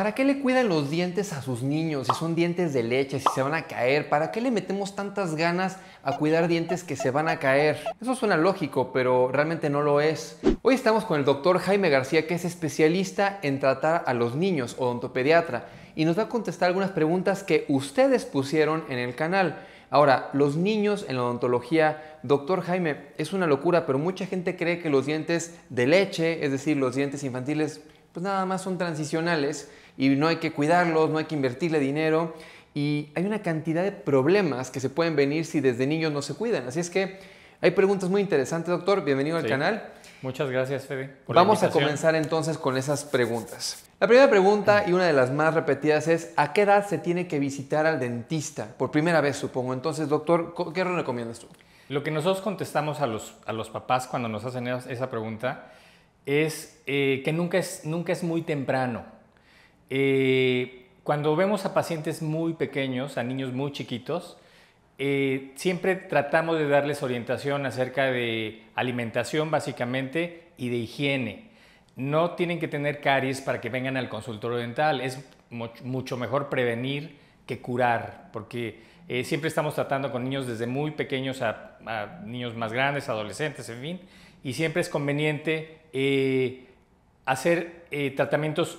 ¿Para qué le cuidan los dientes a sus niños? Si son dientes de leche, si se van a caer, ¿para qué le metemos tantas ganas a cuidar dientes que se van a caer? Eso suena lógico, pero realmente no lo es. Hoy estamos con el doctor Jaime García, que es especialista en tratar a los niños, odontopediatra, y nos va a contestar algunas preguntas que ustedes pusieron en el canal. Ahora, los niños en la odontología, doctor Jaime, es una locura, pero mucha gente cree que los dientes de leche, es decir, los dientes infantiles, pues nada más son transicionales y no hay que cuidarlos, no hay que invertirle dinero y hay una cantidad de problemas que se pueden venir si desde niños no se cuidan. Así es que hay preguntas muy interesantes, doctor. Bienvenido al canal. Muchas gracias, Fede. Vamos a comenzar entonces con esas preguntas. La primera pregunta y una de las más repetidas es, ¿a qué edad se tiene que visitar al dentista? Por primera vez, supongo. Entonces, doctor, ¿qué recomiendas tú? Lo que nosotros contestamos a los, a los papás cuando nos hacen esa pregunta es eh, que nunca es, nunca es muy temprano. Eh, cuando vemos a pacientes muy pequeños, a niños muy chiquitos, eh, siempre tratamos de darles orientación acerca de alimentación básicamente y de higiene. No tienen que tener caries para que vengan al consultorio dental. Es mucho mejor prevenir que curar, porque eh, siempre estamos tratando con niños desde muy pequeños a, niños más grandes, adolescentes, en fin, y siempre es conveniente hacer tratamientos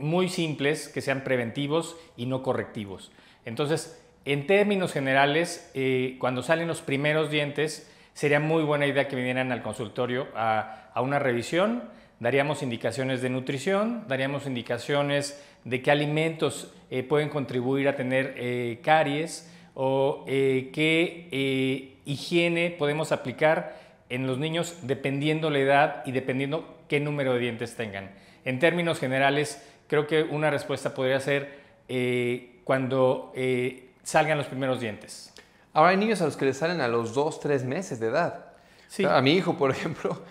muy simples que sean preventivos y no correctivos. Entonces, en términos generales, eh, cuando salen los primeros dientes, sería muy buena idea que vinieran al consultorio a, una revisión. Daríamos indicaciones de nutrición, daríamos indicaciones de qué alimentos eh, pueden contribuir a tener eh, caries o qué higiene podemos aplicar en los niños dependiendo la edad y dependiendo qué número de dientes tengan. En términos generales, creo que una respuesta podría ser eh, cuando eh, salgan los primeros dientes. Ahora hay niños a los que les salen a los 2, 3 meses de edad. Sí. A mi hijo, por ejemplo,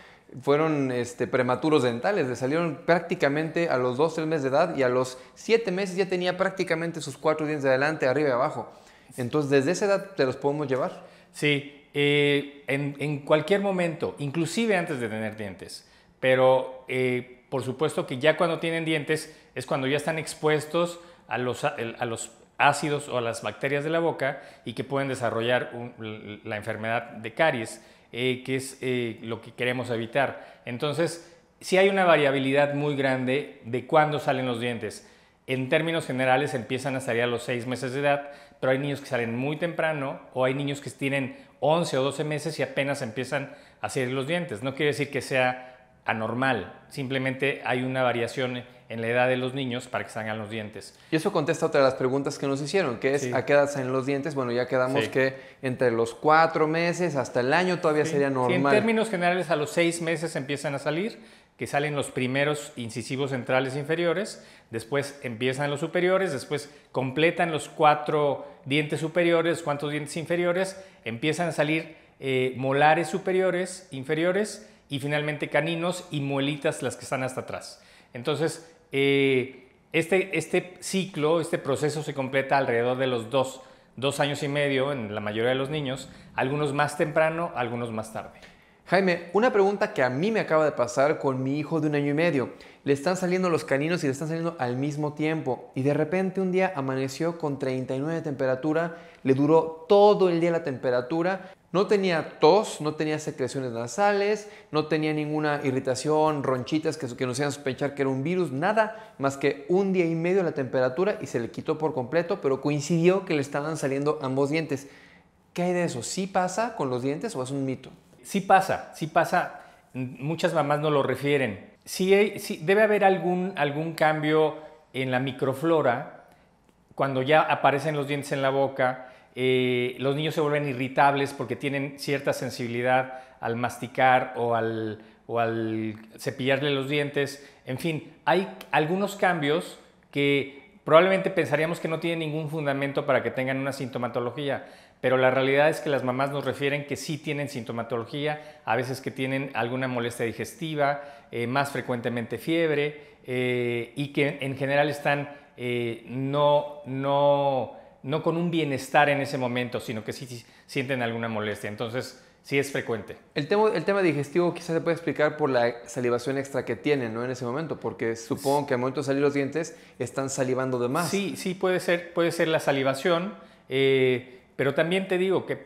fueron este, prematuros dentales, le salieron prácticamente a los 2, 3 meses de edad y a los 7 meses ya tenía prácticamente sus cuatro dientes de adelante, arriba y abajo. Entonces, desde esa edad te los podemos llevar. Sí, eh, en, cualquier momento, inclusive antes de tener dientes, pero por supuesto que ya cuando tienen dientes es cuando ya están expuestos a los, a los ácidos o a las bacterias de la boca y que pueden desarrollar la enfermedad de caries, eh, que es eh, lo que queremos evitar. Entonces, sí hay una variabilidad muy grande de cuándo salen los dientes. En términos generales empiezan a salir a los seis meses de edad, pero hay niños que salen muy temprano o hay niños que tienen 11 o 12 meses y apenas empiezan a salir los dientes. No quiere decir que sea anormal. Simplemente hay una variación en la edad de los niños para que salgan los dientes. Y eso contesta otra de las preguntas que nos hicieron, que es a qué edad salen los dientes. Bueno, ya quedamos que entre los cuatro meses hasta el año todavía sería normal. en términos generales, a los seis meses empiezan a salir, que salen los primeros incisivos centrales inferiores, después empiezan los superiores, después completan los cuatro dientes superiores, cuántos dientes inferiores, empiezan a salir eh, molares superiores, inferiores, y finalmente caninos y muelitas las que están hasta atrás. Entonces, eh, este, este, ciclo, este proceso se completa alrededor de los dos años y medio en la mayoría de los niños, algunos más temprano, algunos más tarde. Jaime, una pregunta que a mí me acaba de pasar con mi hijo de un año y medio. Le están saliendo los caninos y le están saliendo al mismo tiempo. Y de repente un día amaneció con 39 de temperatura, le duró todo el día la temperatura. No tenía tos, no tenía secreciones nasales, no tenía ninguna irritación, ronchitas que, nos hacían sospechar que era un virus, nada más que un día y medio la temperatura y se le quitó por completo, pero coincidió que le estaban saliendo ambos dientes. ¿Qué hay de eso? ¿Sí pasa con los dientes o es un mito? Sí pasa, sí pasa. Muchas mamás no lo refieren. Eh, sí, debe haber algún, algún cambio en la microflora cuando ya aparecen los dientes en la boca. Eh, los niños se vuelven irritables porque tienen cierta sensibilidad al masticar o al, o al cepillarle los dientes. En fin, hay algunos cambios que probablemente pensaríamos que no tienen ningún fundamento para que tengan una sintomatología pero la realidad es que las mamás nos refieren que sí tienen sintomatología, a veces que tienen alguna molestia digestiva, eh, más frecuentemente fiebre eh, y que en general están eh, no, no, no con un bienestar en ese momento, sino que sí, sienten alguna molestia. Entonces, Sí, es frecuente. El tema, el tema digestivo quizás se puede explicar por la salivación extra que tienen ¿no? en ese momento, porque supongo que al momento de salir los dientes están salivando de más. Sí, sí, puede ser, puede ser la salivación. Pero también te digo que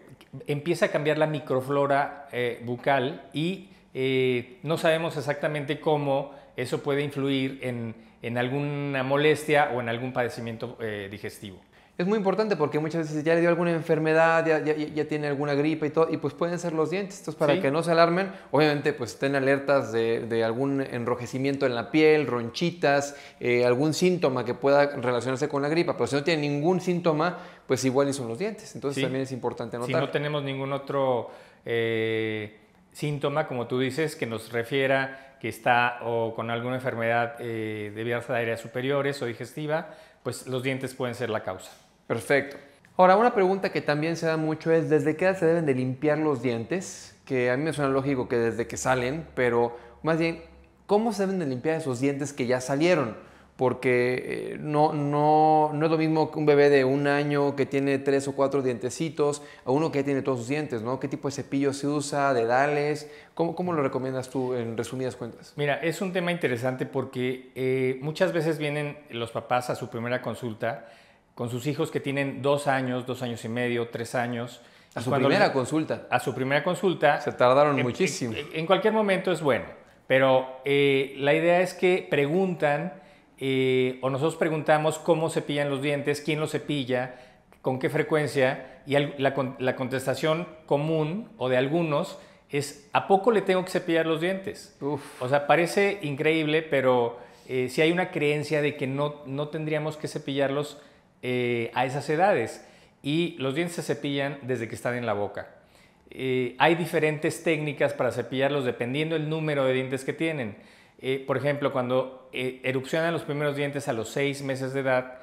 empieza a cambiar la microflora eh, bucal y eh, no sabemos exactamente cómo eso puede influir en, alguna molestia o en algún padecimiento eh, digestivo. Es muy importante porque muchas veces ya le dio alguna enfermedad, ya, tiene alguna gripe y todo, y pues pueden ser los dientes. Entonces, para que no se alarmen, obviamente, pues estén alertas de, algún enrojecimiento en la piel, ronchitas, eh, algún síntoma que pueda relacionarse con la gripa. Pero si no tiene ningún síntoma, pues igual y son los dientes. Entonces, también es importante notar. Si no tenemos ningún otro eh, síntoma, como tú dices, que nos refiera que está o con alguna enfermedad eh, de vías aéreas superiores o digestiva, pues los dientes pueden ser la causa. Perfecto. Ahora, una pregunta que también se da mucho es, ¿desde qué edad se deben de limpiar los dientes? Que a mí me suena lógico que desde que salen, pero más bien, ¿cómo se deben de limpiar esos dientes que ya salieron? porque eh, no, no, no es lo mismo que un bebé de un año que tiene tres o cuatro dientecitos a uno que tiene todos sus dientes, ¿no? ¿Qué tipo de cepillo se usa, dedales? ¿Cómo, cómo lo recomiendas tú en resumidas cuentas? Mira, es un tema interesante porque eh, muchas veces vienen los papás a su primera consulta con sus hijos que tienen dos años, dos años y medio, tres años. A su primera consulta. A su primera consulta. Se tardaron muchísimo. En, cualquier momento es bueno, pero eh, la idea es que preguntan eh, o nosotros preguntamos cómo cepillan los dientes, quién los cepilla, con qué frecuencia, y la, contestación común o de algunos es, ¿a poco le tengo que cepillar los dientes? O sea, parece increíble, pero eh, si hay una creencia de que no, no tendríamos que cepillarlos eh, a esas edades. Y los dientes se cepillan desde que están en la boca. hay diferentes técnicas para cepillarlos dependiendo el número de dientes que tienen. Eh, por ejemplo, cuando eh, erupcionan los primeros dientes a los seis meses de edad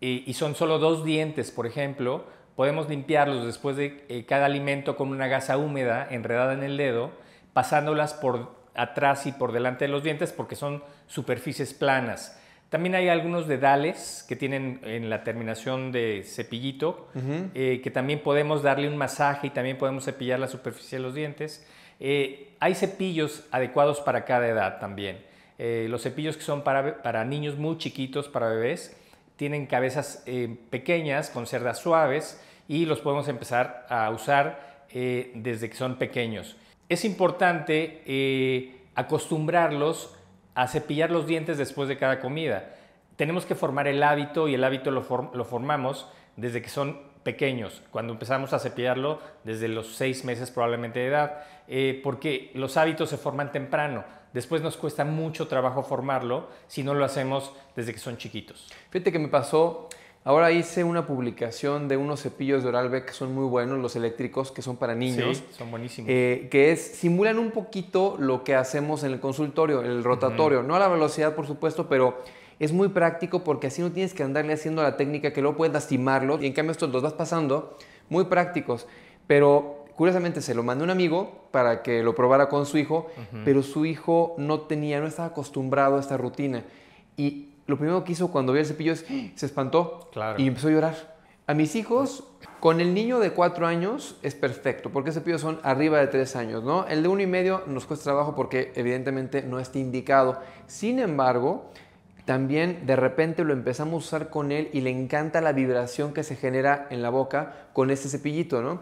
eh, y son solo dos dientes, por ejemplo, podemos limpiarlos después de cada alimento con una gasa húmeda enredada en el dedo, pasándolas por atrás y por delante de los dientes porque son superficies planas. También hay algunos dedales que tienen en la terminación de cepillito, que también podemos darle un masaje y también podemos cepillar la superficie de los dientes. Eh, hay cepillos adecuados para cada edad también. Eh, los cepillos que son para, niños muy chiquitos, para bebés, tienen cabezas eh, pequeñas con cerdas suaves y los podemos empezar a usar desde que son pequeños. Es importante acostumbrarlos a cepillar los dientes después de cada comida. Tenemos que formar el hábito y el hábito lo, lo formamos desde que son pequeños, cuando empezamos a cepillarlo desde los seis meses probablemente de edad, eh, porque los hábitos se forman temprano. Después nos cuesta mucho trabajo formarlo si no lo hacemos desde que son chiquitos. Fíjate que me pasó, ahora hice una publicación de unos cepillos de Oral-B que son muy buenos, los eléctricos, que son para niños. Sí, son buenísimos. Eh, que es, simulan un poquito lo que hacemos en el consultorio, el rotatorio. No a la velocidad, por supuesto, pero es muy práctico porque así no tienes que andarle haciendo la técnica que luego puedes lastimarlo. Y en cambio estos los vas pasando muy prácticos. Pero curiosamente se lo mandó un amigo para que lo probara con su hijo, pero su hijo no tenía, no estaba acostumbrado a esta rutina. Y lo primero que hizo cuando vio el cepillo es, ¡ah! se espantó claro. y empezó a llorar. A mis hijos, con el niño de cuatro años es perfecto, porque cepillos son arriba de tres años, ¿no? El de uno y medio nos cuesta trabajo porque evidentemente no está indicado. Sin embargo, también de repente lo empezamos a usar con él y le encanta la vibración que se genera en la boca con ese cepillito, ¿no?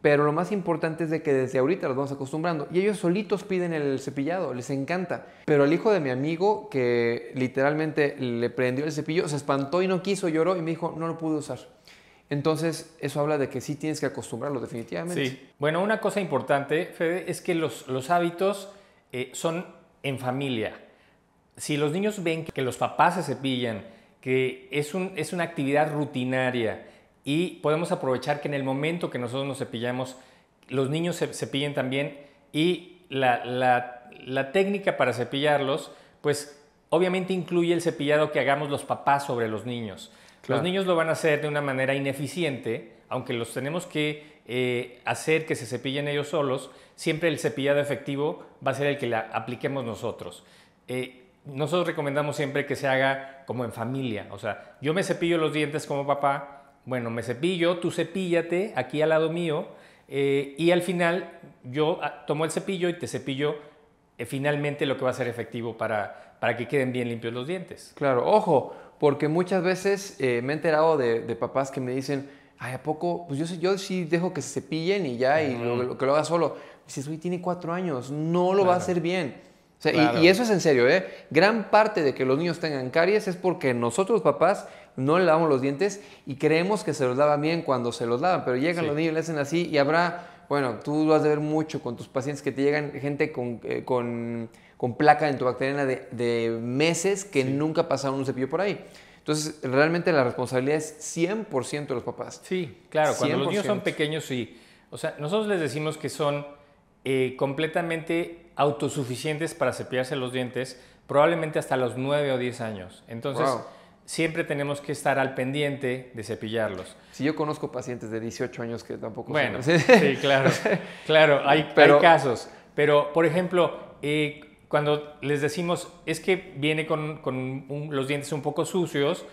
Pero lo más importante es de que desde ahorita los vamos acostumbrando. Y ellos solitos piden el cepillado, les encanta. Pero el hijo de mi amigo, que literalmente le prendió el cepillo, se espantó y no quiso, lloró y me dijo, no lo pude usar. Entonces, eso habla de que sí tienes que acostumbrarlo, definitivamente. Sí. Bueno, una cosa importante, Fede, es que los, hábitos eh, son en familia si los niños ven que los papás se cepillan, que es, un, es una actividad rutinaria y podemos aprovechar que en el momento que nosotros nos cepillamos, los niños se cepillen también y la, técnica para cepillarlos, pues obviamente incluye el cepillado que hagamos los papás sobre los niños. Los niños lo van a hacer de una manera ineficiente, aunque los tenemos que eh, hacer que se cepillen ellos solos, siempre el cepillado efectivo va a ser el que la apliquemos nosotros. Eh, nosotros recomendamos siempre que se haga como en familia. O sea, yo me cepillo los dientes como papá, bueno, me cepillo, tú cepíllate aquí al lado mío eh, y al final yo ah, tomo el cepillo y te cepillo eh, finalmente lo que va a ser efectivo para, para que queden bien limpios los dientes. Claro, ojo, porque muchas veces eh, me he enterado de, papás que me dicen, ay, ¿a poco? Pues yo, yo sí dejo que se cepillen y ya, y lo, que lo haga solo. Dices, uy, tiene cuatro años, no lo va a hacer bien y, eso es en serio, ¿eh? Gran parte de que los niños tengan caries es porque nosotros, papás, no le lavamos los dientes y creemos que se los daba bien cuando se los lavan, pero llegan los niños y le hacen así y habrá, bueno, tú vas a ver mucho con tus pacientes que te llegan gente con, eh, con, con placa de, de meses que nunca pasaron un cepillo por ahí. Entonces, realmente la responsabilidad es 100% de los papás. Sí, claro, cuando los niños son pequeños, sí. O sea, nosotros les decimos que son eh, completamente autosuficientes para cepillarse los dientes, probablemente hasta los 9 o 10 años. Entonces, siempre tenemos que estar al pendiente de cepillarlos. Si yo conozco pacientes de 18 años que tampoco... Bueno, sí, claro, claro, hay, casos. Pero, por ejemplo, eh, cuando les decimos, es que viene con, los dientes un poco sucios,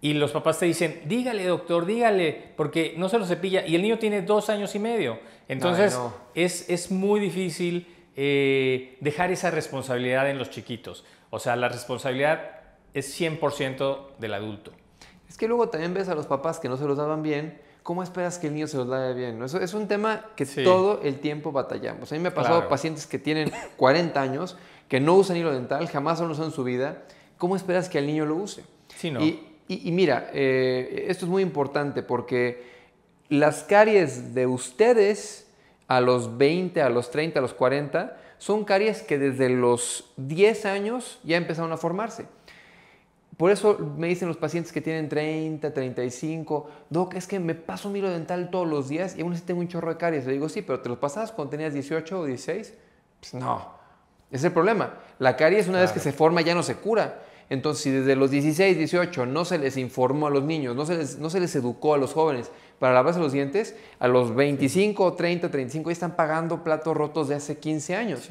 y los papás te dicen, dígale doctor, dígale, porque no se lo cepilla y el niño tiene dos años y medio. Entonces Es, es, muy difícil eh, dejar esa responsabilidad en los chiquitos. O sea, la responsabilidad es 100% del adulto. Es que luego también ves a los papás que no se los daban bien. ¿Cómo esperas que el niño se los lave bien? Eso es un tema que todo el tiempo batallamos. A mí me ha pasado pacientes que tienen 40 años, que no usan hilo dental, jamás lo usan en su vida. ¿Cómo esperas que el niño lo use? Sí, no. Y, mira, eh, esto es muy importante porque las caries de ustedes a los 20, a los 30, a los 40, son caries que desde los 10 años ya empezaron a formarse. Por eso me dicen los pacientes que tienen 30, 35, Doc, es que me paso un hilo dental todos los días y aún así tengo un chorro de caries. Le digo, sí, pero ¿te los pasabas cuando tenías 18 o 16? Pues no, es el problema. La caries una vez que se forma ya no se cura. Entonces, si desde los 16, 18 no se les informó a los niños, no se les, educó a los jóvenes para lavarse los dientes, a los 25, 30, 35 ya están pagando platos rotos de hace 15 años.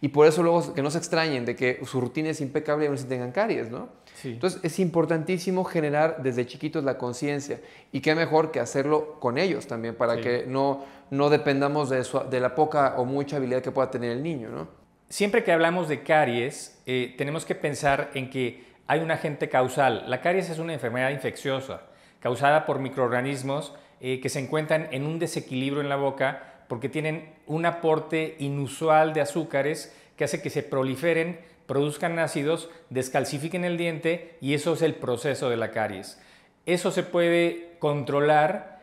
Y por eso luego que no se extrañen de que su rutina es impecable y aún si tengan caries, ¿no? Entonces es importantísimo generar desde chiquitos la conciencia y qué mejor que hacerlo con ellos también para que no, dependamos de, de la poca o mucha habilidad que pueda tener el niño, ¿no? siempre que hablamos de caries, eh, tenemos que pensar en que hay un agente causal. La caries es una enfermedad infecciosa causada por microorganismos eh, que se encuentran en un desequilibrio en la boca porque tienen un aporte inusual de azúcares que hace que se proliferen, produzcan ácidos, descalcifiquen el diente y eso es el proceso de la caries. Eso se puede controlar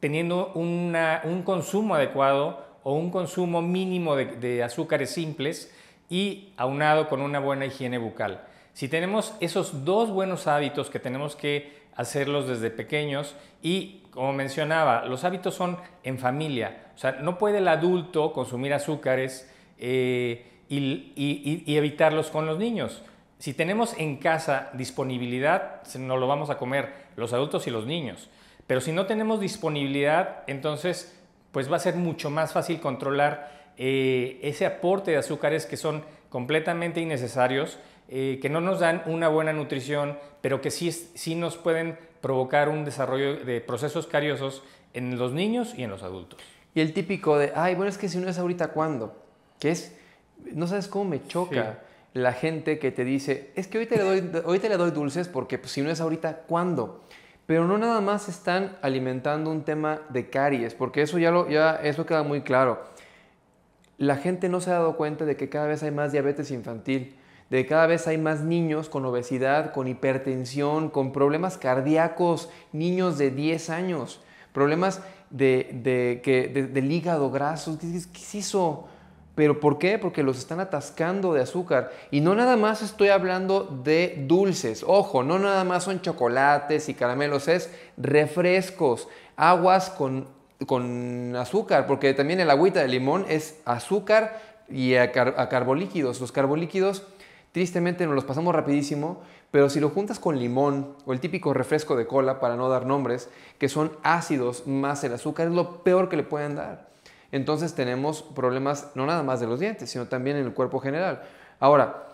teniendo un consumo adecuado o un consumo mínimo de, azúcares simples y aunado con una buena higiene bucal. Si tenemos esos dos buenos hábitos que tenemos que hacerlos desde pequeños y como mencionaba, los hábitos son en familia. O sea, no puede el adulto consumir azúcares eh, y, y, evitarlos con los niños. Si tenemos en casa disponibilidad, nos lo vamos a comer los adultos y los niños. Pero si no tenemos disponibilidad, entonces pues va a ser mucho más fácil controlar eh, ese aporte de azúcares que son completamente innecesarios, eh, que no nos dan una buena nutrición, pero que sí, nos pueden provocar un desarrollo de procesos cariosos en los niños y en los adultos. Y el típico de, ay, bueno, es que si no es ahorita, ¿cuándo? Que es, no sabes cómo me choca la gente que te dice, es que hoy le doy, le doy dulces porque pues, si no es ahorita, ¿cuándo? pero no nada más están alimentando un tema de caries, porque eso ya, ya eso queda muy claro. La gente no se ha dado cuenta de que cada vez hay más diabetes infantil, de que cada vez hay más niños con obesidad, con hipertensión, con problemas cardíacos, niños de 10 años, problemas de, hígado graso. ¿Qué es eso? ¿Pero por qué? Porque los están atascando de azúcar. Y no nada más estoy hablando de dulces. Ojo, no nada más son chocolates y caramelos, es refrescos, aguas con, azúcar, porque también el agüita de limón es azúcar y a, a carbolíquidos. Los carbolíquidos tristemente nos los pasamos rapidísimo, pero si lo juntas con limón o el típico refresco de cola, para no dar nombres, que son ácidos más el azúcar, es lo peor que le pueden dar entonces tenemos problemas no nada más de los dientes, sino también en el cuerpo general. Ahora,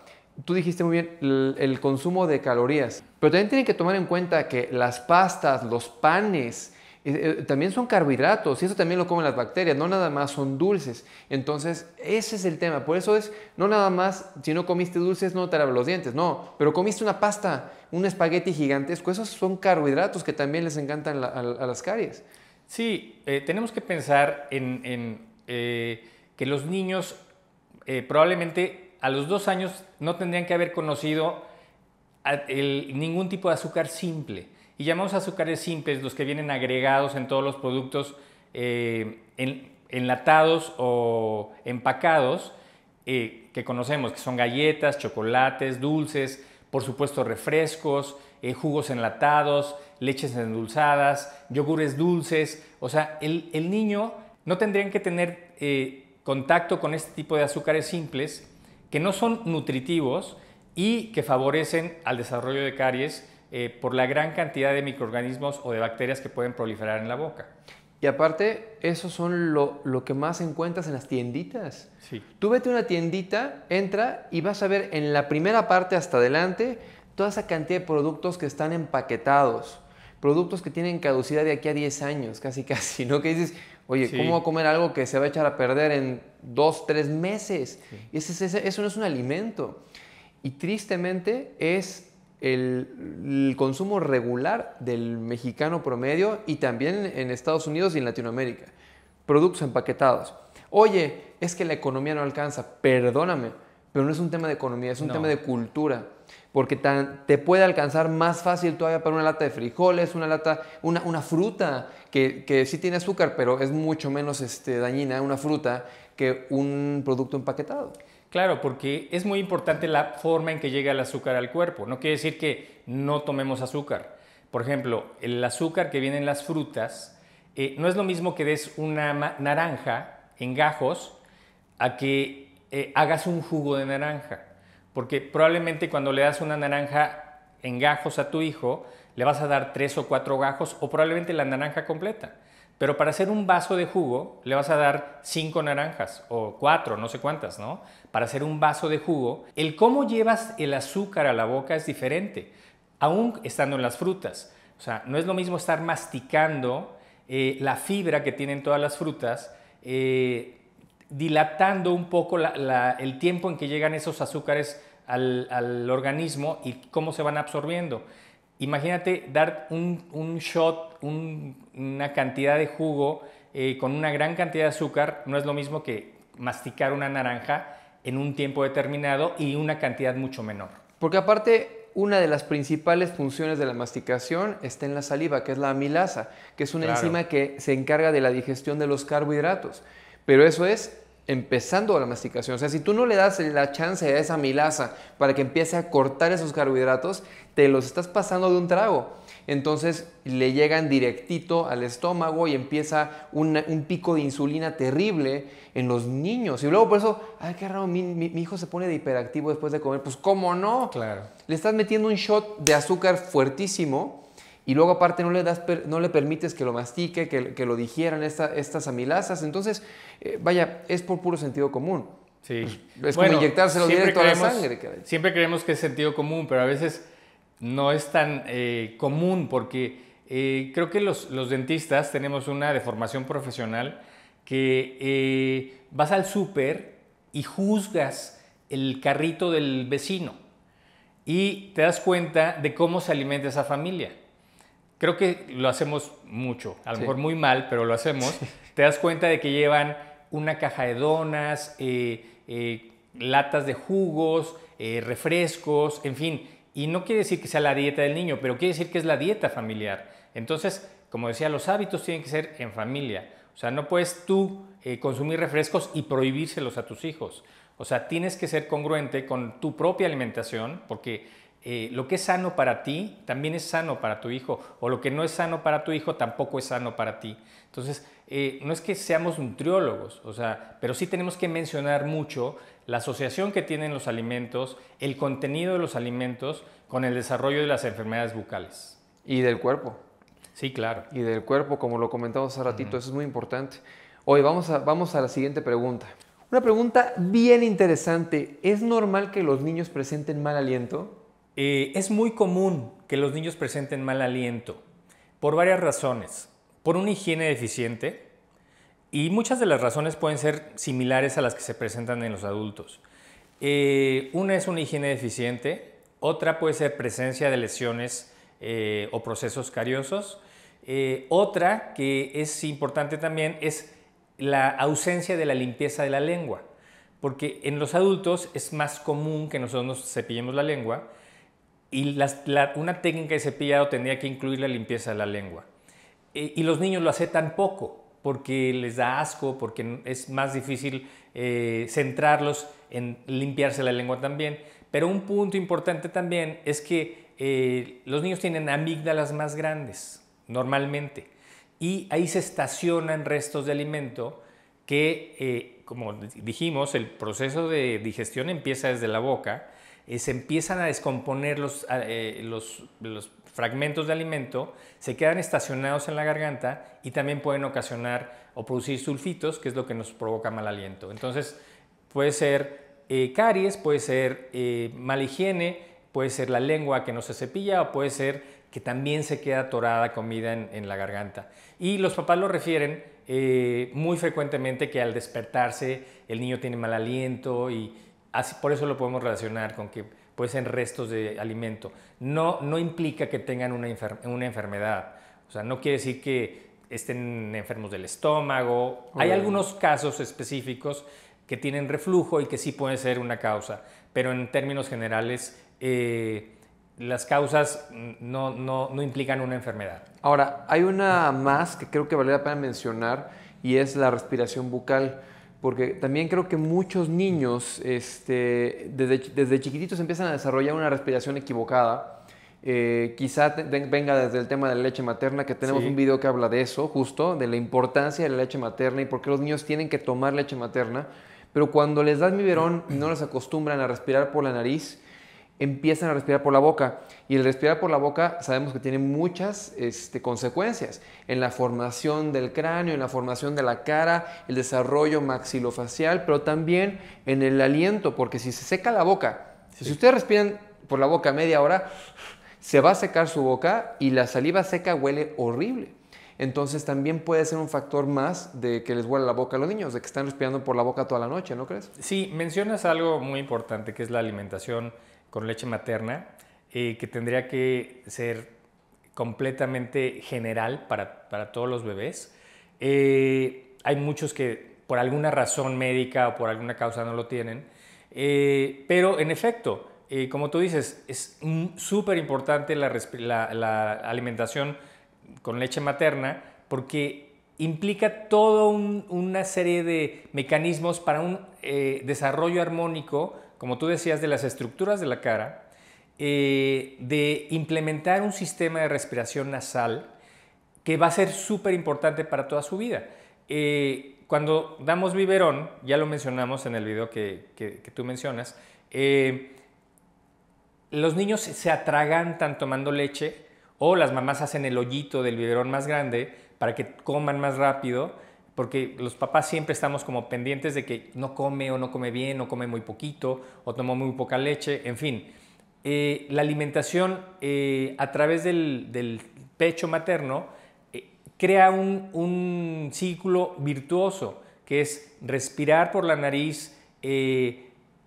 tú dijiste muy bien el, consumo de calorías, pero también tienen que tomar en cuenta que las pastas, los panes, eh, eh, también son carbohidratos y eso también lo comen las bacterias, no nada más son dulces. Entonces, ese es el tema. Por eso es, no nada más, si no comiste dulces no te laves los dientes, no, pero comiste una pasta, un espagueti gigantesco, esos son carbohidratos que también les encantan a las caries. Sí, eh, tenemos que pensar en, eh, que los niños eh, probablemente a los dos años no tendrían que haber conocido ningún tipo de azúcar simple. Y llamamos azúcares simples los que vienen agregados en todos los productos enlatados o empacados que conocemos, que son galletas, chocolates, dulces, por supuesto refrescos, jugos enlatados, leches endulzadas, yogures dulces. O sea, el, niño no tendrían que tener eh, contacto con este tipo de azúcares simples que no son nutritivos y que favorecen al desarrollo de caries eh, por la gran cantidad de microorganismos o de bacterias que pueden proliferar en la boca. Y aparte, esos son lo, lo, que más encuentras en las tienditas. Sí. Tú vete a una tiendita, entra y vas a ver en la primera parte hasta adelante toda esa cantidad de productos que están empaquetados productos que tienen caducidad de aquí a 10 años, casi casi, ¿no? Que dices, oye, ¿cómo voy a comer algo que se va a echar a perder en 2, 3 meses? Eso, no es un alimento. Y tristemente es el, consumo regular del mexicano promedio y también en Estados Unidos y en Latinoamérica. Productos empaquetados. Oye, es que la economía no alcanza. Perdóname, pero no es un tema de economía, es un tema de cultura porque te puede alcanzar más fácil todavía para una lata de frijoles, una lata, una, fruta que, que, sí tiene azúcar, pero es mucho menos este, dañina una fruta que un producto empaquetado. Claro, porque es muy importante la forma en que llega el azúcar al cuerpo. No quiere decir que no tomemos azúcar. Por ejemplo, el azúcar que viene en las frutas eh, no es lo mismo que des una naranja en gajos a que eh, hagas un jugo de naranja. Porque probablemente cuando le das una naranja en gajos a tu hijo, le vas a dar tres o cuatro gajos o probablemente la naranja completa. Pero para hacer un vaso de jugo le vas a dar cinco naranjas o cuatro, no sé cuántas, ¿no? Para hacer un vaso de jugo, el cómo llevas el azúcar a la boca es diferente, aún estando en las frutas. O sea, no es lo mismo estar masticando eh, la fibra que tienen todas las frutas. Eh, dilatando un poco el tiempo en que llegan esos azúcares al, organismo y cómo se van absorbiendo. Imagínate dar un, shot, una cantidad de jugo eh, con una gran cantidad de azúcar, no es lo mismo que masticar una naranja en un tiempo determinado y una cantidad mucho menor. Porque aparte, una de las principales funciones de la masticación está en la saliva, que es la amilasa, que es una enzima que se encarga de la digestión de los carbohidratos. Pero eso es empezando la masticación. O sea, si tú no le das la chance a esa milasa para que empiece a cortar esos carbohidratos, te los estás pasando de un trago. Entonces le llegan directito al estómago y empieza un pico de insulina terrible en los niños. Y luego por eso, ay, qué raro, mi, mi, hijo se pone de hiperactivo después de comer. Pues, ¿cómo no? Claro. Le estás metiendo un shot de azúcar fuertísimo y luego aparte no le, das, no le permites que lo mastique, que, que lo digieran estas amilasas. Entonces, eh, vaya, es por puro sentido común. Sí. Es bueno, como inyectárselo directo a la sangre. Siempre creemos que es sentido común, pero a veces no es tan eh, común porque eh, creo que los, los, dentistas tenemos una deformación profesional que vas al súper y juzgas el carrito del vecino y te das cuenta de cómo se alimenta esa familia creo que lo hacemos mucho, a lo mejor muy mal, pero lo hacemos, te das cuenta de que llevan una caja de donas, eh, eh, latas de jugos, eh, refrescos, en fin. Y no quiere decir que sea la dieta del niño, pero quiere decir que es la dieta familiar. Entonces, como decía, los hábitos tienen que ser en familia. O sea, no puedes tú consumir refrescos y prohibírselos a tus hijos. O sea, tienes que ser congruente con tu propia alimentación, porque eh, lo que es sano para ti también es sano para tu hijo, o lo que no es sano para tu hijo tampoco es sano para ti. Entonces, eh, no es que seamos nutriólogos, o sea, pero sí tenemos que mencionar mucho la asociación que tienen los alimentos, el contenido de los alimentos con el desarrollo de las enfermedades bucales. Y del cuerpo. Sí, claro. Y del cuerpo, como lo comentamos hace ratito, eso es muy importante. Hoy vamos a, vamos a la siguiente pregunta. Una pregunta bien interesante. ¿Es normal que los niños presenten mal aliento? Eh, es muy común que los niños presenten mal aliento por varias razones. Por una higiene deficiente y muchas de las razones pueden ser similares a las que se presentan en los adultos. Eh, una es una higiene deficiente, otra puede ser presencia de lesiones eh, o procesos cariosos. otra que es importante también es la ausencia de la limpieza de la lengua, porque en los adultos es más común que nosotros nos cepillemos la lengua y una técnica de cepillado tendría que incluir la limpieza de la lengua. E, y los niños lo tan poco porque les da asco, porque es más difícil eh, centrarlos en limpiarse la lengua también. Pero un punto importante también es que eh, los niños tienen amígdalas más grandes, normalmente, y ahí se estacionan restos de alimento que, eh, como dijimos, el proceso de digestión empieza desde la boca eh, se empiezan a descomponer eh, los, los, fragmentos de alimento, se quedan estacionados en la garganta y también pueden ocasionar o producir sulfitos, que es lo que nos provoca mal aliento. Entonces, puede ser eh, caries, puede ser mal higiene, puede ser la lengua que no se cepilla o puede ser que también se queda atorada comida en, la garganta. Y los papás lo refieren muy frecuentemente que al despertarse el niño tiene mal aliento y por eso lo podemos relacionar con que pueden ser restos de alimento. No, no implica que tengan una, una enfermedad. O sea, no quiere decir que estén enfermos del estómago. Hay algunos casos específicos que tienen reflujo y que sí pueden ser una causa, pero en términos generales eh, las causas no, no, no, implican una enfermedad. Ahora, hay una más que creo que vale la pena mencionar y es la respiración bucal porque también creo que muchos niños este, desde, chiquititos empiezan a desarrollar una respiración equivocada. Eh, quizá venga desde el tema de la leche materna, que tenemos un video que habla de eso, justo, de la importancia de la leche materna y por qué los niños tienen que tomar leche materna. Pero cuando les das biberón no les acostumbran a respirar por la nariz, empiezan a respirar por la boca. Y el respirar por la boca sabemos que tiene muchas este, consecuencias en la formación del cráneo, en la formación de la cara, el desarrollo maxilofacial, pero también en el aliento, porque si se seca la boca, si ustedes respiran por la boca media hora, se va a secar su boca y la saliva seca huele horrible. Entonces también puede ser un factor más de que les huele la boca a los niños, de que están respirando por la boca toda la noche, ¿no crees? Sí, mencionas algo muy importante que es la alimentación con leche materna, eh, que tendría que ser completamente general para, todos los bebés. Eh, hay muchos que por alguna razón médica o por alguna causa no lo tienen, eh, pero en efecto, como tú dices, es súper importante la, alimentación con leche materna porque implica toda una serie de mecanismos para un desarrollo armónico como tú decías, de las estructuras de la cara, eh, de implementar un sistema de respiración nasal que va a ser súper importante para toda su vida. Eh, cuando damos biberón, ya lo mencionamos en el video que, tú mencionas, eh, los niños se atragantan tomando leche o las mamás hacen el hoyito del biberón más grande para que coman más rápido porque los papás siempre estamos como pendientes de que no come o no come bien, o come muy poquito, o toma muy poca leche, en fin. Eh, la alimentación eh, a través del, pecho materno eh, crea un, ciclo virtuoso, que es respirar por la nariz,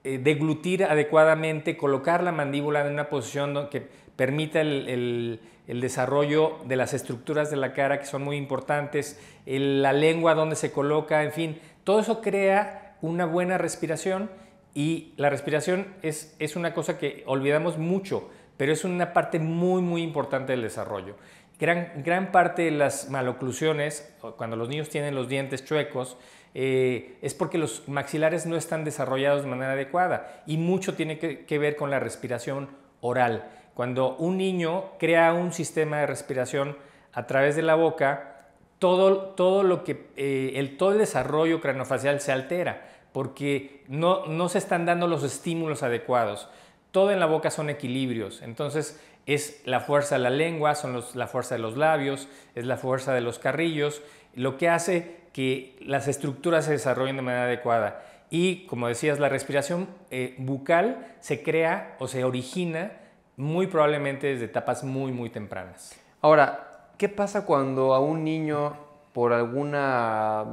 deglutir adecuadamente, colocar la mandíbula en una posición que permita el, desarrollo de las estructuras de la cara que son muy importantes, la lengua donde se coloca, en fin, todo eso crea una buena respiración y la respiración es, una cosa que olvidamos mucho, pero es una parte muy, muy importante del desarrollo. Gran, parte de las maloclusiones, cuando los niños tienen los dientes chuecos, eh, es porque los maxilares no están desarrollados de manera adecuada y mucho tiene que ver con la respiración oral. Cuando un niño crea un sistema de respiración a través de la boca, todo, todo, eh, el, desarrollo cranofacial se altera porque no, se están dando los estímulos adecuados. Todo en la boca son equilibrios. Entonces, es la fuerza de la lengua, son la fuerza de los labios, es la fuerza de los carrillos, lo que hace que las estructuras se desarrollen de manera adecuada. Y como decías, la respiración eh, bucal se crea o se origina muy probablemente desde etapas muy, muy tempranas. Ahora, ¿qué pasa cuando a un niño, por, alguna,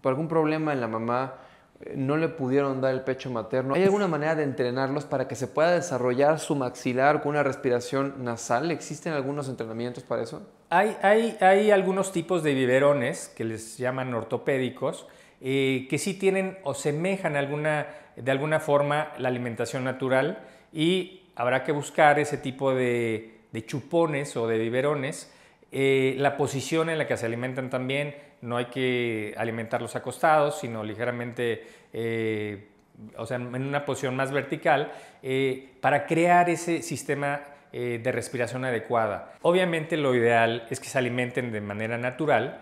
por algún problema en la mamá, eh, no le pudieron dar el pecho materno. ¿Hay alguna manera de entrenarlos para que se pueda desarrollar su maxilar con una respiración nasal? ¿Existen algunos entrenamientos para eso? Hay, hay, hay algunos tipos de biberones que les llaman ortopédicos eh, que sí tienen o semejan alguna, de alguna forma la alimentación natural y habrá que buscar ese tipo de, chupones o de biberones. Eh, la posición en la que se alimentan también, no hay que alimentarlos acostados, sino ligeramente, eh, o sea, en una posición más vertical, eh, para crear ese sistema de respiración adecuada. Obviamente lo ideal es que se alimenten de manera natural,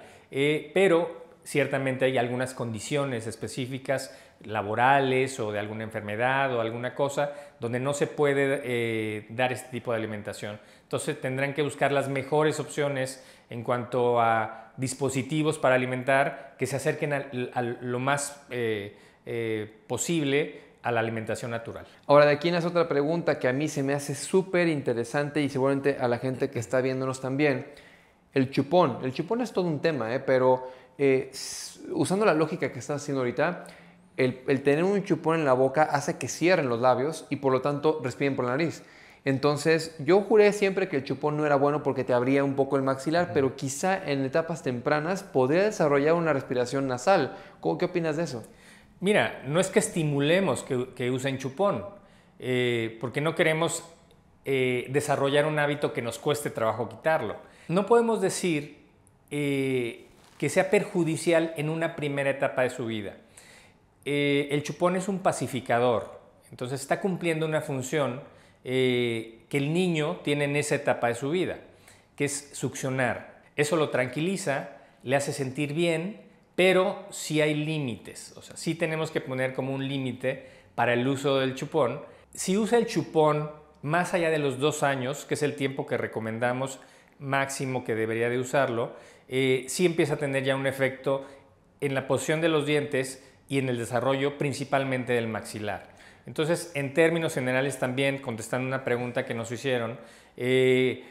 pero ciertamente hay algunas condiciones específicas laborales o de alguna enfermedad o alguna cosa donde no se puede eh, dar este tipo de alimentación. Entonces tendrán que buscar las mejores opciones en cuanto a dispositivos para alimentar que se acerquen a, lo más eh, eh, posible a la alimentación natural. Ahora, de aquí nace otra pregunta que a mí se me hace súper interesante y seguramente a la gente que está viéndonos también. El chupón. El chupón es todo un tema, pero usando la lógica que estás haciendo ahorita, el, tener un chupón en la boca hace que cierren los labios y por lo tanto respiren por la nariz. Entonces, yo juré siempre que el chupón no era bueno porque te abría un poco el maxilar, pero quizá en etapas tempranas podría desarrollar una respiración nasal. ¿Qué opinas de eso? Mira, no es que estimulemos que, usen chupón, eh, porque no queremos eh, desarrollar un hábito que nos cueste trabajo quitarlo. No podemos decir eh, que sea perjudicial en una primera etapa de su vida. Eh, el chupón es un pacificador, entonces está cumpliendo una función eh, que el niño tiene en esa etapa de su vida, que es succionar. Eso lo tranquiliza, le hace sentir bien, pero sí hay límites, o sea, sí tenemos que poner como un límite para el uso del chupón. Si usa el chupón más allá de los dos años, que es el tiempo que recomendamos máximo que debería de usarlo, si eh, sí empieza a tener ya un efecto en la posición de los dientes y en el desarrollo principalmente del maxilar. Entonces, en términos generales también, contestando una pregunta que nos hicieron, eh,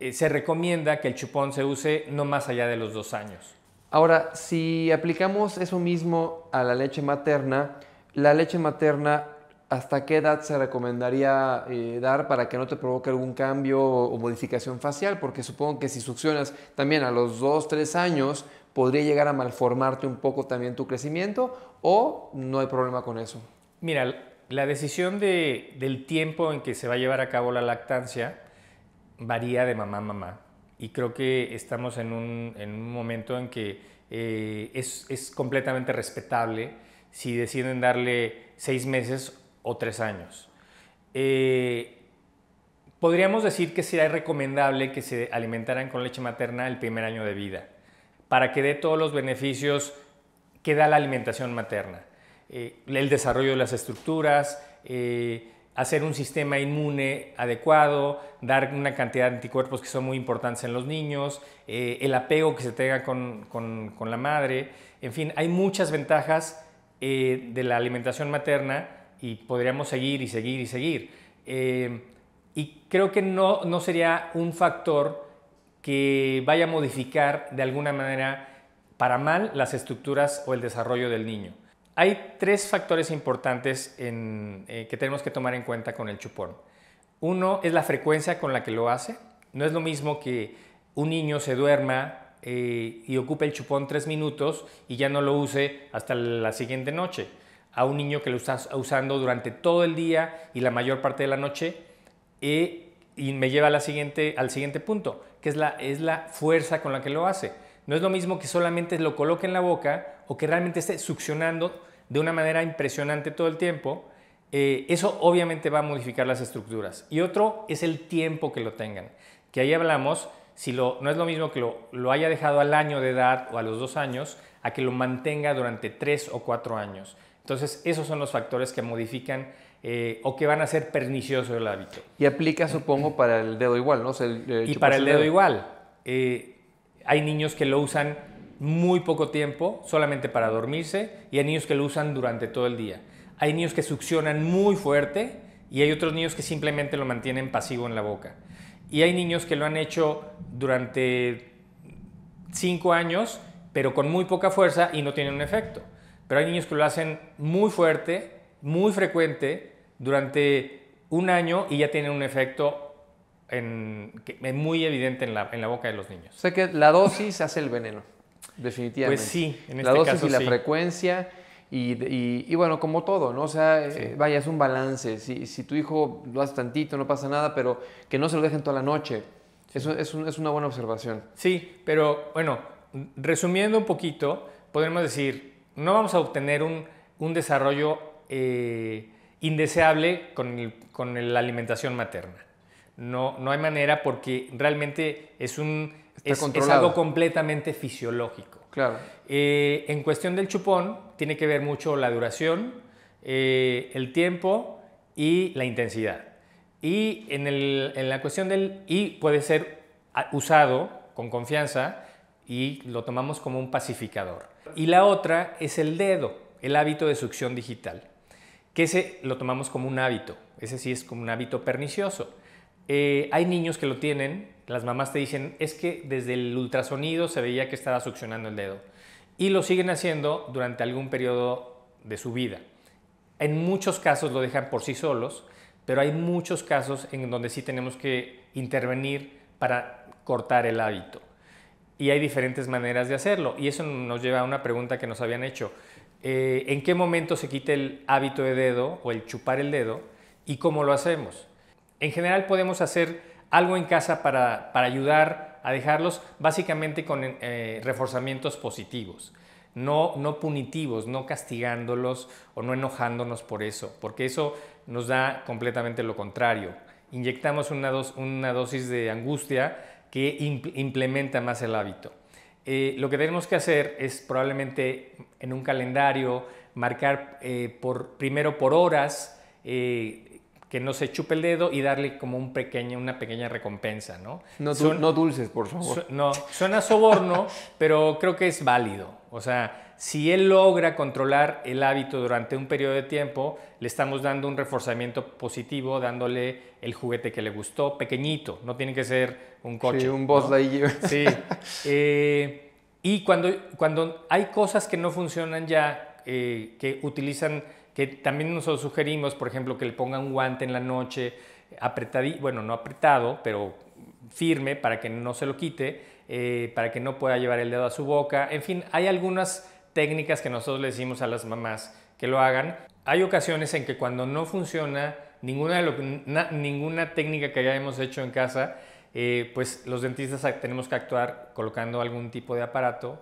eh, se recomienda que el chupón se use no más allá de los dos años. Ahora, si aplicamos eso mismo a la leche materna, la leche materna ¿hasta qué edad se recomendaría eh, dar para que no te provoque algún cambio o, modificación facial? Porque supongo que si succionas también a los 2, 3 años, podría llegar a malformarte un poco también tu crecimiento o no hay problema con eso. Mira, la decisión del tiempo en que se va a llevar a cabo la lactancia varía de mamá a mamá. Y creo que estamos en un, momento en que eh, es, es completamente respetable si deciden darle seis meses o tres años. Eh, podríamos decir que sería recomendable que se alimentaran con leche materna el primer año de vida, para que dé todos los beneficios que da la alimentación materna. Eh, el desarrollo de las estructuras, eh, hacer un sistema inmune adecuado, dar una cantidad de anticuerpos que son muy importantes en los niños, el apego que se tenga con, con, la madre, en fin, hay muchas ventajas de la alimentación materna y podríamos seguir y seguir y seguir. Eh, y creo que no, sería un factor que vaya a modificar de alguna manera para mal las estructuras o el desarrollo del niño. Hay tres factores importantes eh, que tenemos que tomar en cuenta con el chupón. Uno es la frecuencia con la que lo hace. No es lo mismo que un niño se duerma eh, y ocupe el chupón tres minutos y ya no lo use hasta la siguiente noche a un niño que lo estás usando durante todo el día y la mayor parte de la noche. y me lleva siguiente, al siguiente punto, que es la, es la fuerza con la que lo hace. No es lo mismo que solamente lo coloque en la boca o que realmente esté succionando de una manera impresionante todo el tiempo. Eh, eso obviamente va a modificar las estructuras. Y otro es el tiempo que lo tengan. Que ahí hablamos, si no es lo mismo que lo, lo haya dejado al año de edad o a los dos años, a que lo mantenga durante tres o cuatro años. Entonces, esos son los factores que modifican eh, o que van a ser perniciosos el hábito. Y aplica, supongo, para el dedo igual, ¿no? Eh, y para el dedo, igual. Eh, hay niños que lo usan muy poco tiempo, solamente para dormirse, y hay niños que lo usan durante todo el día. Hay niños que succionan muy fuerte y hay otros niños que simplemente lo mantienen pasivo en la boca. Y hay niños que lo han hecho durante cinco años, pero con muy poca fuerza y no tienen un efecto pero hay niños que lo hacen muy fuerte, muy frecuente, durante un año y ya tienen un efecto en, que es muy evidente en la, boca de los niños. O sea que la dosis hace el veneno, definitivamente. Pues sí, en este La dosis y la frecuencia. Y, bueno, como todo, ¿no? O sea, eh, vaya, es un balance. Si, tu hijo lo hace tantito, no pasa nada, pero que no se lo dejen toda la noche. Eso es, es una buena observación. Sí, pero bueno, resumiendo un poquito, podemos decir, no vamos a obtener un, desarrollo eh, indeseable con, la alimentación materna. No, no hay manera porque realmente es, un, algo completamente fisiológico. Claro. Eh, en cuestión del chupón, tiene que ver mucho la duración, eh, el tiempo y la intensidad. Y en, en, la cuestión del y puede ser usado con confianza y lo tomamos como un pacificador. Y la otra es el dedo, el hábito de succión digital, que ese lo tomamos como un hábito, ese sí es como un hábito pernicioso. Eh, hay niños que lo tienen, las mamás te dicen, es que desde el ultrasonido se veía que estaba succionando el dedo. Y lo siguen haciendo durante algún periodo de su vida. En muchos casos lo dejan por sí solos, pero hay muchos casos en donde sí tenemos que intervenir para cortar el hábito y hay diferentes maneras de hacerlo. Y eso nos lleva a una pregunta que nos habían hecho. Eh, ¿En qué momento se quita el hábito de dedo o el chupar el dedo y cómo lo hacemos? En general podemos hacer algo en casa para, ayudar a dejarlos básicamente con eh, reforzamientos positivos. No, no, punitivos, no castigándolos o no enojándonos por eso, porque eso nos da completamente lo contrario. Inyectamos una, una dosis de angustia que implementa más el hábito. Eh, lo que tenemos que hacer es probablemente en un calendario marcar eh, por, primero por horas eh, que no se chupe el dedo y darle como un pequeño, una pequeña recompensa, ¿no? No, dulces, por favor. no, suena soborno, pero creo que es válido. O sea, si él logra controlar el hábito durante un periodo de tiempo, le estamos dando un reforzamiento positivo, dándole el juguete que le gustó, pequeñito, no tiene que ser un coche. Sí, un Boss Sí. y cuando, cuando hay cosas que no funcionan ya, eh, que utilizan, que también nosotros sugerimos, por ejemplo, que le ponga un guante en la noche, apretadí, bueno, no apretado, pero firme para que no se lo quite, eh, para que no pueda llevar el dedo a su boca. En fin, hay algunas técnicas que nosotros le decimos a las mamás que lo hagan, hay ocasiones en que cuando no funciona ninguna, ninguna técnica que hayamos hecho en casa, eh, pues los dentistas tenemos que actuar colocando algún tipo de aparato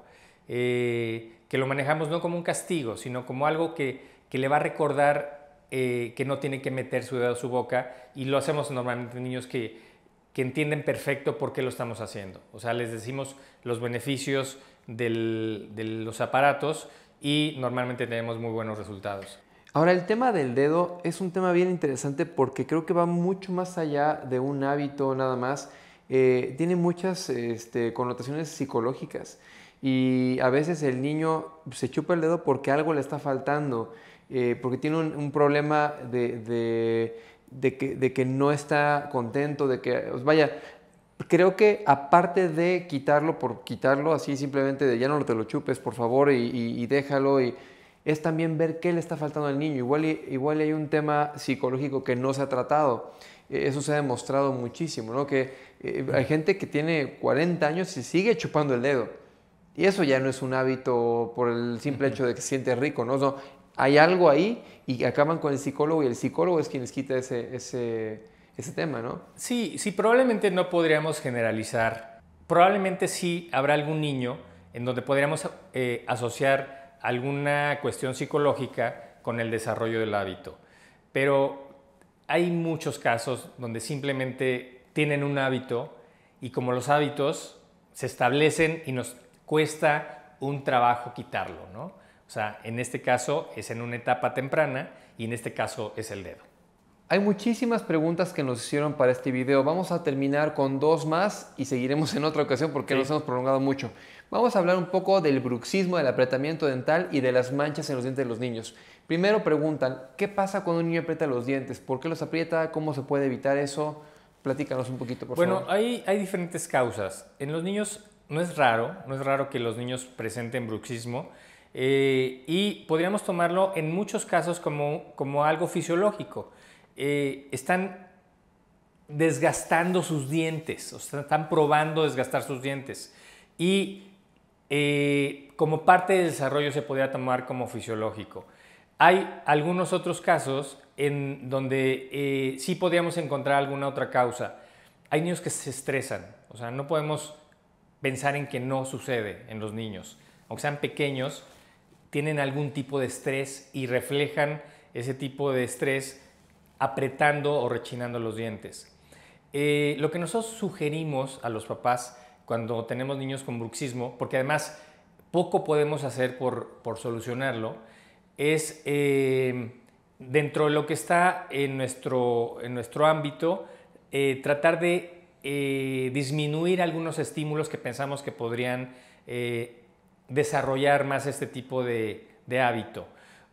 eh, que lo manejamos no como un castigo, sino como algo que, le va a recordar eh, que no tiene que meter su dedo a su boca y lo hacemos normalmente niños que, que entienden perfecto por qué lo estamos haciendo. O sea, les decimos los beneficios de los aparatos y normalmente tenemos muy buenos resultados. Ahora, el tema del dedo es un tema bien interesante porque creo que va mucho más allá de un hábito nada más. Eh, tiene muchas este, connotaciones psicológicas y a veces el niño se chupa el dedo porque algo le está faltando, eh, porque tiene un, problema que, de que, no está contento, de que, pues vaya, creo que aparte de quitarlo por quitarlo, así simplemente de ya no te lo chupes, por favor, y, déjalo, y es también ver qué le está faltando al niño. Igual, igual hay un tema psicológico que no se ha tratado. Eh, eso se ha demostrado muchísimo, ¿no? Que eh, hay gente que tiene 40 años y sigue chupando el dedo. Y eso ya no es un hábito por el simple hecho de que se siente rico, ¿no? no hay algo ahí y acaban con el psicólogo y el psicólogo es quien les quita ese, ese ese tema, ¿no? Sí, sí, probablemente no podríamos generalizar. Probablemente sí habrá algún niño en donde podríamos eh, asociar alguna cuestión psicológica con el desarrollo del hábito. Pero hay muchos casos donde simplemente tienen un hábito y como los hábitos se establecen y nos cuesta un trabajo quitarlo, ¿no? O sea, en este caso es en una etapa temprana y en este caso es el dedo. Hay muchísimas preguntas que nos hicieron para este video. Vamos a terminar con dos más y seguiremos en otra ocasión porque nos hemos prolongado mucho. Vamos a hablar un poco del bruxismo, del apretamiento dental y de las manchas en los dientes de los niños. Primero preguntan, ¿qué pasa cuando un niño aprieta los dientes? ¿Por qué los aprieta? ¿Cómo se puede evitar eso? Platícanos un poquito, por favor. Bueno, hay, diferentes causas. En los niños no es raro, no es raro que los niños presenten bruxismo. Eh, y podríamos tomarlo en muchos casos como, como algo fisiológico. Eh, están desgastando sus dientes, o sea, están probando desgastar sus dientes. Y eh, como parte del desarrollo se podría tomar como fisiológico. Hay algunos otros casos en donde eh, sí podríamos encontrar alguna otra causa. Hay niños que se estresan, o sea, no podemos pensar en que no sucede en los niños. Aunque sean pequeños, tienen algún tipo de estrés y reflejan ese tipo de estrés apretando o rechinando los dientes. Eh, lo que nosotros sugerimos a los papás cuando tenemos niños con bruxismo, porque además poco podemos hacer por, solucionarlo, es eh, dentro de lo que está en nuestro, en nuestro ámbito, eh, tratar de disminuir algunos estímulos que pensamos que podrían desarrollar más este tipo de hábito.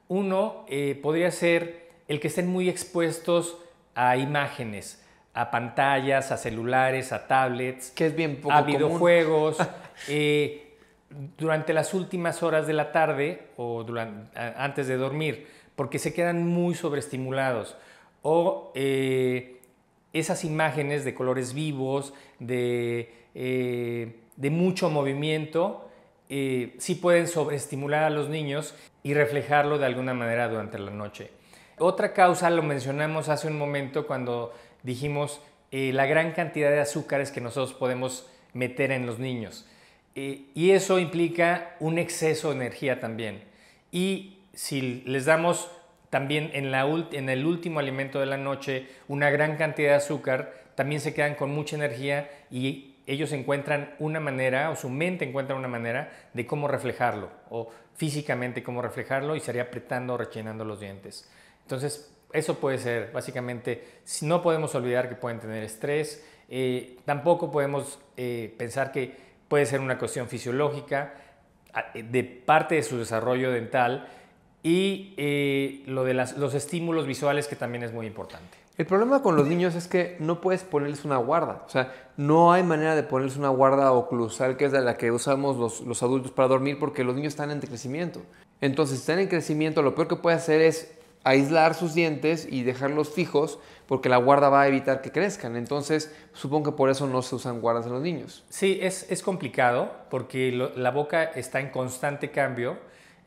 Uno podría ser el que estén muy expuestos a imágenes, a pantallas, a celulares, a tablets, que es bien a videojuegos. Eh, durante las últimas horas de la tarde o antes de dormir, porque se quedan muy sobreestimulados. O eh, esas imágenes de colores vivos, de, eh, mucho movimiento, sí pueden sobreestimular a los niños y reflejarlo de alguna manera durante la noche. Otra causa lo mencionamos hace un momento cuando dijimos eh, la gran cantidad de azúcares que nosotros podemos meter en los niños. Eh, y eso implica un exceso de energía también. Y si les damos también en, el último alimento de la noche una gran cantidad de azúcar, también se quedan con mucha energía y ellos encuentran una manera o su mente encuentra una manera de cómo reflejarlo o físicamente cómo reflejarlo y sería apretando o rechinando los dientes. Entonces, eso puede ser, básicamente, no podemos olvidar que pueden tener estrés, eh, tampoco podemos eh, pensar que puede ser una cuestión fisiológica eh, de parte de su desarrollo dental y lo de los estímulos visuales que también es muy importante. El problema con los niños es que no puedes ponerles una guarda. O sea, no hay manera de ponerles una guarda oclusal, que es la que usamos los, los, adultos para dormir, porque los niños están en crecimiento. Entonces, si están en crecimiento, lo peor que puede hacer es aislar sus dientes y dejarlos fijos porque la guarda va a evitar que crezcan. Entonces, supongo que por eso no se usan guardas en los niños. Sí, es, complicado porque la boca está en constante cambio,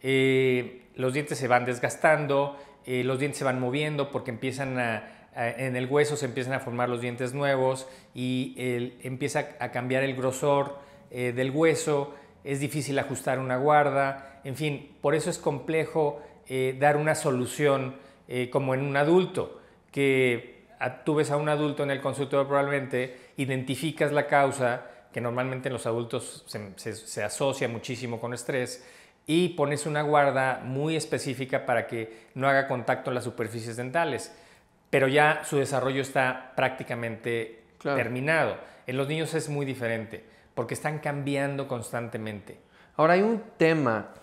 eh, los dientes se van desgastando, eh, los dientes se van moviendo porque empiezan a, en el hueso se empiezan a formar los dientes nuevos y empieza a cambiar el grosor eh, del hueso, es difícil ajustar una guarda, en fin, por eso es complejo eh, dar una solución eh, como en un adulto, que tú ves a un adulto en el consultorio probablemente, identificas la causa, que normalmente en los adultos se, asocia muchísimo con estrés, y pones una guarda muy específica para que no haga contacto en las superficies dentales. Pero ya su desarrollo está prácticamente terminado. En los niños es muy diferente porque están cambiando constantemente. Ahora hay un tema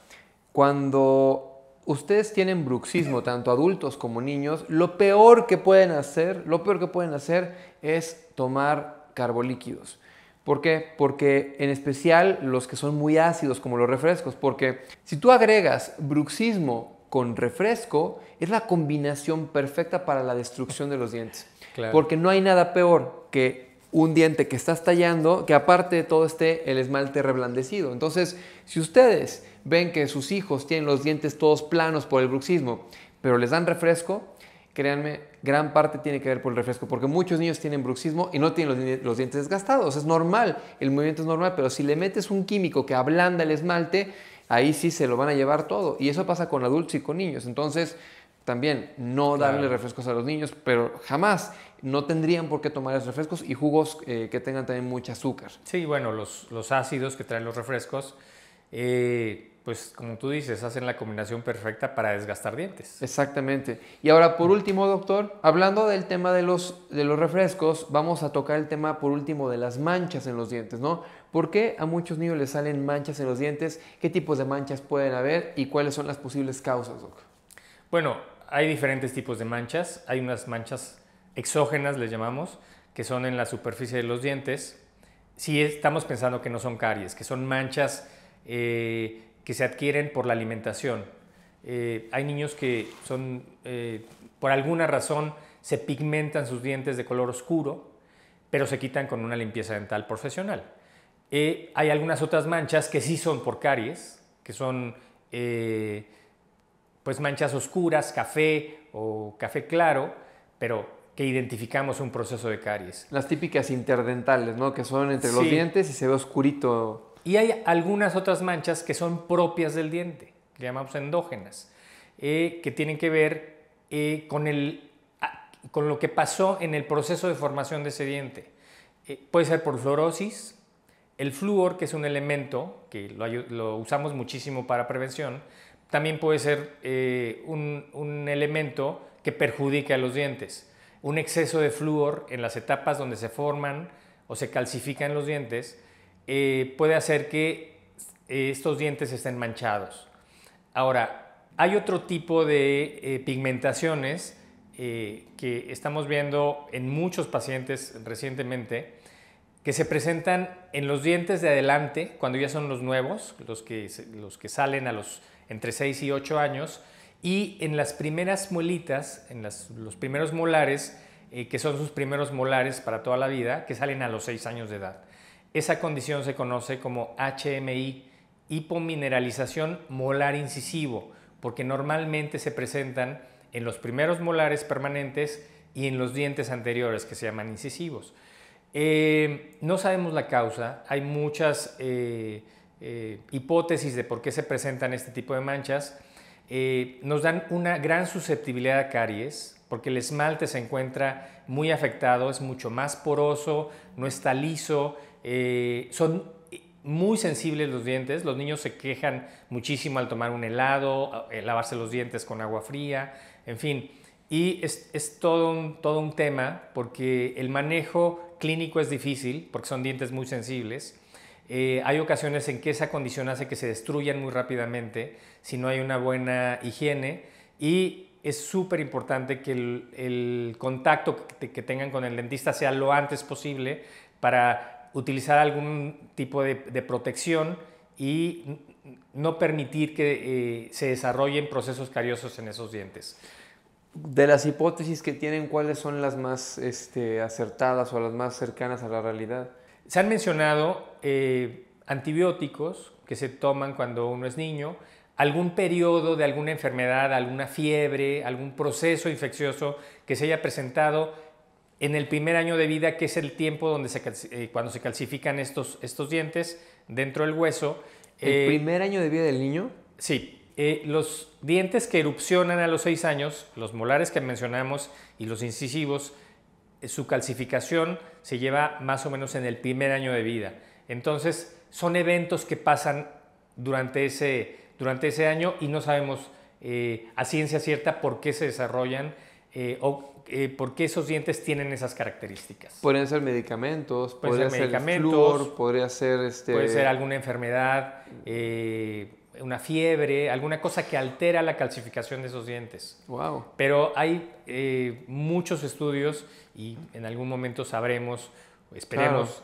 cuando ustedes tienen bruxismo, tanto adultos como niños, lo peor que pueden hacer, lo peor que pueden hacer es tomar carbolíquidos. ¿Por qué? Porque en especial los que son muy ácidos, como los refrescos, porque si tú agregas bruxismo con refresco, es la combinación perfecta para la destrucción de los dientes. Porque no hay nada peor que un diente que estás tallando, que aparte de todo esté el esmalte reblandecido. Entonces, si ustedes ven que sus hijos tienen los dientes todos planos por el bruxismo, pero les dan refresco, créanme, gran parte tiene que ver por el refresco, porque muchos niños tienen bruxismo y no tienen los, dientes desgastados. Es normal, el movimiento es normal, pero si le metes un químico que ablanda el esmalte, ahí sí se lo van a llevar todo. Y eso pasa con adultos y con niños. Entonces, también no darle refrescos a los niños, pero jamás no tendrían por qué tomar esos refrescos y jugos eh, que tengan también mucho azúcar. Sí, bueno, los, ácidos que traen los refrescos. Eh, pues como tú dices, hacen la combinación perfecta para desgastar dientes. Exactamente. Y ahora, por último, doctor, hablando del tema de los, de los refrescos, vamos a tocar el tema, por último, de las manchas en los dientes, ¿no? ¿Por qué a muchos niños les salen manchas en los dientes? ¿Qué tipos de manchas pueden haber y cuáles son las posibles causas, doctor? Bueno, hay diferentes tipos de manchas. Hay unas manchas exógenas, les llamamos, que son en la superficie de los dientes. Si estamos pensando que no son caries, que son manchas... Eh, que se adquieren por la alimentación. Eh, hay niños que son, eh, por alguna razón, se pigmentan sus dientes de color oscuro, pero se quitan con una limpieza dental profesional. Eh, hay algunas otras manchas que sí son por caries, que son pues manchas oscuras, café o café claro, pero que identificamos un proceso de caries. Las típicas interdentales, ¿no? Que son entre los dientes y se ve oscurito y hay algunas otras manchas que son propias del diente, que llamamos endógenas, eh, que tienen que ver eh, ah, con, lo que pasó en el proceso de formación de ese diente. Eh, puede ser por fluorosis, el flúor, que es un elemento que lo, usamos muchísimo para prevención, también puede ser un, un elemento que perjudica a los dientes. Un exceso de flúor en las etapas donde se forman o se calcifican los dientes eh, puede hacer que eh, estos dientes estén manchados. Ahora, hay otro tipo de eh, pigmentaciones que estamos viendo en muchos pacientes recientemente que se presentan en los dientes de adelante, cuando ya son los nuevos, los que, los que salen a los entre 6 y 8 años, y en las primeras muelitas, en los primeros molares, que son sus primeros molares para toda la vida, que salen a los 6 años de edad. Esa condición se conoce como HMI, hipomineralización molar incisivo, porque normalmente se presentan en los primeros molares permanentes y en los dientes anteriores, que se llaman incisivos. Eh, no sabemos la causa, hay muchas eh, eh, hipótesis de por qué se presentan este tipo de manchas. nos dan una gran susceptibilidad a caries, porque el esmalte se encuentra muy afectado, es mucho más poroso, no está liso, eh, son muy sensibles los dientes, los niños se quejan muchísimo al tomar un helado, eh, lavarse los dientes con agua fría, en fin. Y es, todo, un, todo un tema porque el manejo clínico es difícil porque son dientes muy sensibles. Eh, hay ocasiones en que esa condición hace que se destruyan muy rápidamente si no hay una buena higiene y es súper importante que el, contacto que, que tengan con el dentista sea lo antes posible para utilizar algún tipo de, protección y no permitir que eh, se desarrollen procesos cariosos en esos dientes. De las hipótesis que tienen, ¿cuáles son las más este, acertadas o las más cercanas a la realidad? Se han mencionado eh, antibióticos que se toman cuando uno es niño, algún periodo de alguna enfermedad, alguna fiebre, algún proceso infeccioso que se haya presentado en el primer año de vida, que es el tiempo donde eh, cuando se calcifican estos, estos dientes dentro del hueso. ¿El eh, primer año de vida del niño? Sí. Eh, los dientes que erupcionan a los seis años, los molares que mencionamos y los incisivos, su calcificación se lleva más o menos en el primer año de vida. Entonces, son eventos que pasan durante ese, durante ese año y no sabemos a ciencia cierta por qué se desarrollan eh, o, eh, por qué esos dientes tienen esas características. Pueden ser medicamentos, puede podría ser, medicamentos, podría ser... Este... Puede ser alguna enfermedad, eh, una fiebre, alguna cosa que altera la calcificación de esos dientes. Wow. Pero hay muchos estudios y en algún momento sabremos, esperemos,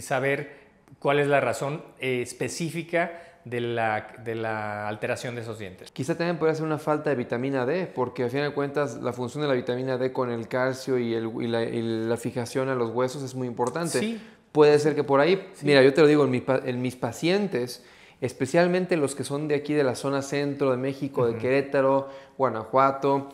saber cuál es la razón específica de la, de la alteración de esos dientes. Quizá también puede ser una falta de vitamina D, porque al fin de cuentas la función de la vitamina D con el calcio y, la, fijación a los huesos es muy importante. Puede ser que por ahí, mira, yo te lo digo, en mis, pacientes, especialmente los que son de aquí de la zona centro de México, de Querétaro, Guanajuato,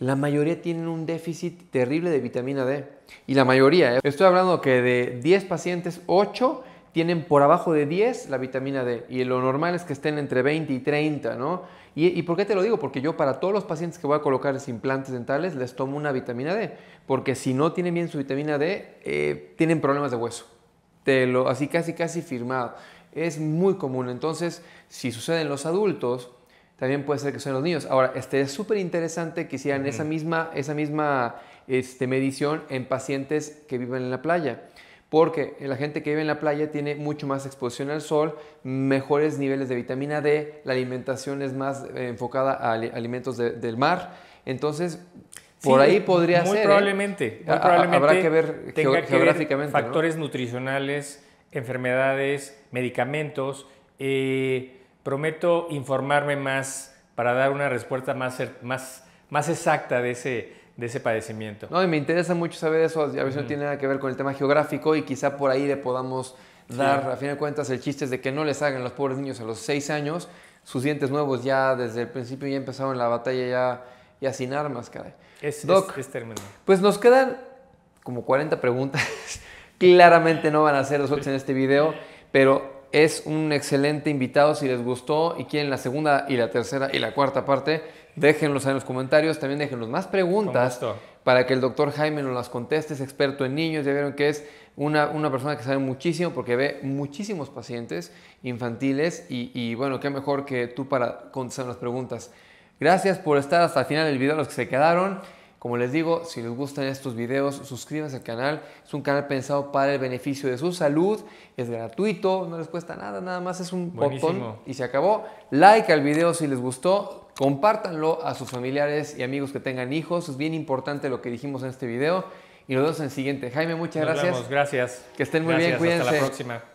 la mayoría tienen un déficit terrible de vitamina D. Y la mayoría, ¿eh? estoy hablando que de 10 pacientes, 8 tienen por abajo de 10 la vitamina D y lo normal es que estén entre 20 y 30, ¿no? ¿Y, por qué te lo digo? Porque yo para todos los pacientes que voy a colocarles implantes dentales les tomo una vitamina D, porque si no tienen bien su vitamina D, eh, tienen problemas de hueso. Te lo, así casi, casi firmado. Es muy común. Entonces, si sucede en los adultos, también puede ser que sean los niños. Ahora, este es súper interesante que hicieran esa misma, esa misma este, medición en pacientes que viven en la playa porque la gente que vive en la playa tiene mucho más exposición al sol, mejores niveles de vitamina D, la alimentación es más eh, enfocada a alimentos del mar. Entonces, por ahí podría ser. ¿eh? Probablemente, muy probablemente. Habrá que ver geográficamente. factores nutricionales, enfermedades, medicamentos. Eh, prometo informarme más para dar una respuesta más, más, más exacta de ese de ese padecimiento. No, y me interesa mucho saber eso, a veces no tiene nada que ver con el tema geográfico y quizá por ahí le podamos dar, a fin de cuentas, el chiste es de que no les hagan los pobres niños a los seis años sus dientes nuevos ya desde el principio ya empezaron la batalla ya, ya sin armas, caray. Doc, Pues nos quedan como 40 preguntas. Claramente no van a ser otros en este video, pero es un excelente invitado si les gustó y quieren la segunda y la tercera y la cuarta parte Déjenlos en los comentarios, también los más preguntas para que el doctor Jaime nos las conteste, es experto en niños, ya vieron que es una, una persona que sabe muchísimo porque ve muchísimos pacientes infantiles y, bueno, qué mejor que tú para contestar las preguntas. Gracias por estar hasta el final del video, los que se quedaron. Como les digo, si les gustan estos videos, suscríbanse al canal. Es un canal pensado para el beneficio de su salud. Es gratuito, no les cuesta nada, nada más es un botón y se acabó. Like al video si les gustó Compártanlo a sus familiares y amigos que tengan hijos. Es bien importante lo que dijimos en este video. Y nos vemos en el siguiente. Jaime, muchas gracias. Vemos. Gracias. Que estén muy bien. Cuídense. Hasta la próxima.